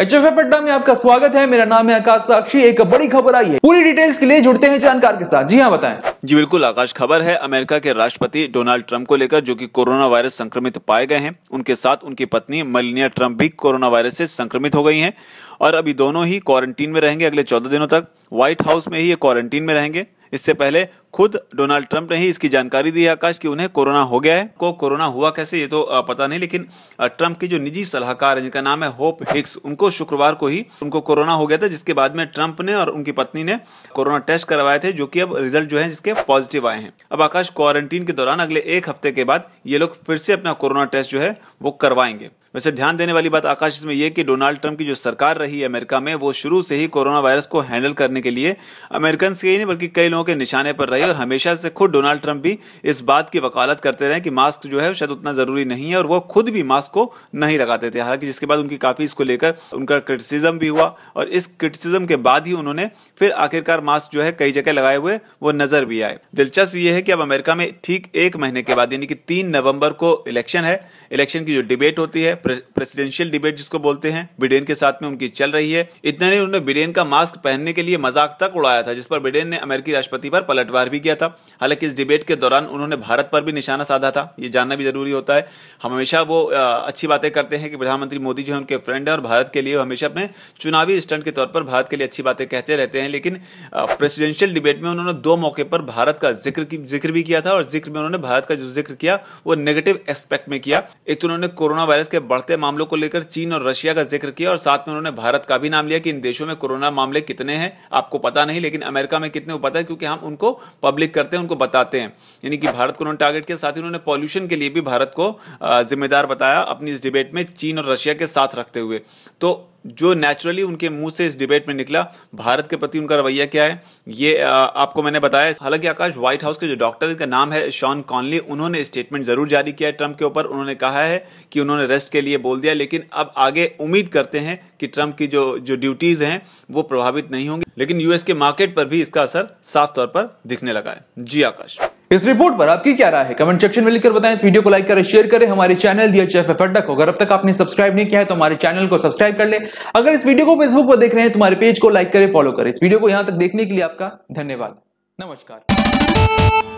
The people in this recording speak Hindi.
एच एफ पटना में आपका स्वागत है मेरा नाम है आकाश साक्षी एक बड़ी खबर आई है पूरी डिटेल्स के लिए जुड़ते हैं जानकार के साथ जी हाँ बताएं जी बिल्कुल आकाश खबर है अमेरिका के राष्ट्रपति डोनाल्ड ट्रंप को लेकर जो कि कोरोना वायरस संक्रमित पाए गए हैं उनके साथ उनकी पत्नी मलिनिया ट्रंप भी कोरोना वायरस से संक्रमित हो गई है और अभी दोनों ही क्वारंटीन में रहेंगे अगले चौदह दिनों तक व्हाइट हाउस में ही ये क्वारंटीन में रहेंगे इससे पहले खुद डोनाल्ड ट्रंप ने ही इसकी जानकारी दी है आकाश कि उन्हें कोरोना हो गया है को कोरोना हुआ कैसे ये तो पता नहीं लेकिन ट्रंप की जो निजी सलाहकार है जिनका नाम है होप हिक्स उनको शुक्रवार को ही उनको कोरोना हो गया था जिसके बाद में ट्रंप ने और उनकी पत्नी ने कोरोना टेस्ट करवाए थे जो की अब रिजल्ट जो है जिसके पॉजिटिव आए हैं अब आकाश क्वारंटीन के दौरान अगले एक हफ्ते के बाद ये लोग फिर से अपना कोरोना टेस्ट जो है वो करवाएंगे वैसे ध्यान देने वाली बात आकाश इसमें यह कि डोनाल्ड ट्रंप की जो सरकार रही है अमेरिका में वो शुरू से ही कोरोना वायरस को हैंडल करने के लिए अमेरिकन से ही नहीं बल्कि कई लोगों के निशाने पर रही और हमेशा से खुद डोनाल्ड ट्रंप भी इस बात की वकालत करते रहे कि मास्क जो है शायद उतना ज़रूरी नहीं है और वो खुद भी मास्क को नहीं लगाते थे हालांकि जिसके बाद उनकी काफ़ी इसको लेकर उनका क्रिटिसिज्म भी हुआ और इस क्रिटिसिज्म के बाद ही उन्होंने फिर आखिरकार मास्क जो है कई जगह लगाए हुए वो नज़र भी आए दिलचस्प ये है कि अब अमेरिका में ठीक एक महीने के बाद यानी कि तीन नवंबर को इलेक्शन है इलेक्शन की जो डिबेट होती है प्रेसिडेंशियल डिबेट जिसको बोलते हैं ब्रिटेन के साथ में उनकी चल रही है इतने ही उन्होंने ब्रिटेन का मास्क पहनने के लिए मजाक तक उड़ाया था जिस पर ब्रिटेन ने अमेरिकी राष्ट्रपति पर पलटवार भी किया था हालांकि इस डिबेट के दौरान उन्होंने भारत पर भी निशाना साधा था ये जानना भी जरूरी होता है हम हमेशा वो अच्छी बातें करते हैं कि प्रधानमंत्री मोदी जो है उनके फ्रेंड है और भारत के लिए हमेशा अपने चुनावी स्टंट के तौर पर भारत के लिए अच्छी बातें कहते रहते हैं लेकिन प्रेसिडेंशियल डिबेट में उन्होंने दो मौके पर भारत का जिक्र जिक्र भी किया था और जिक्र में उन्होंने भारत का जो जिक्र किया वो नेगेटिव एस्पेक्ट में किया एक तो उन्होंने कोरोना वायरस के बढ़ते मामलों को लेकर चीन और रशिया का जिक्र किया और साथ में उन्होंने भारत का भी नाम लिया कि इन देशों में कोरोना मामले कितने हैं आपको पता नहीं लेकिन अमेरिका में कितने पता है क्योंकि हम उनको पब्लिक करते हैं उनको बताते हैं यानी कि भारत को उन्होंने टारगेट किया साथ ही उन्होंने पॉल्यूशन के लिए भी भारत को जिम्मेदार बताया अपनी इस डिबेट में चीन और रशिया के साथ रखते हुए तो जो नेचुरली उनके मुंह से इस डिबेट में निकला भारत के प्रति उनका रवैया क्या है ये आपको मैंने बताया हालांकि आकाश व्हाइट हाउस के जो डॉक्टर का नाम है शॉन कॉनली उन्होंने स्टेटमेंट जरूर जारी किया है ट्रंप के ऊपर उन्होंने कहा है कि उन्होंने रेस्ट के लिए बोल दिया लेकिन अब आगे उम्मीद करते हैं कि ट्रंप की जो जो ड्यूटीज हैं वो प्रभावित नहीं होंगी लेकिन यूएस के मार्केट पर भी इसका असर साफ तौर पर दिखने लगा है जी आकाश इस रिपोर्ट पर आपकी क्या राय है कमेंट सेक्शन में लिखकर बताएं इस वीडियो को लाइक करें शेयर करें हमारे चैनल दिया चेफ एफ अड्डा को अगर अब तक आपने सब्सक्राइब नहीं किया है तो हमारे चैनल को सब्सक्राइब कर ले अगर इस वीडियो को फेसबुक पर देख रहे हैं तुम्हारे तो पेज को लाइक करें फॉलो करें इस वीडियो को यहां तक देखने के लिए आपका धन्यवाद नमस्कार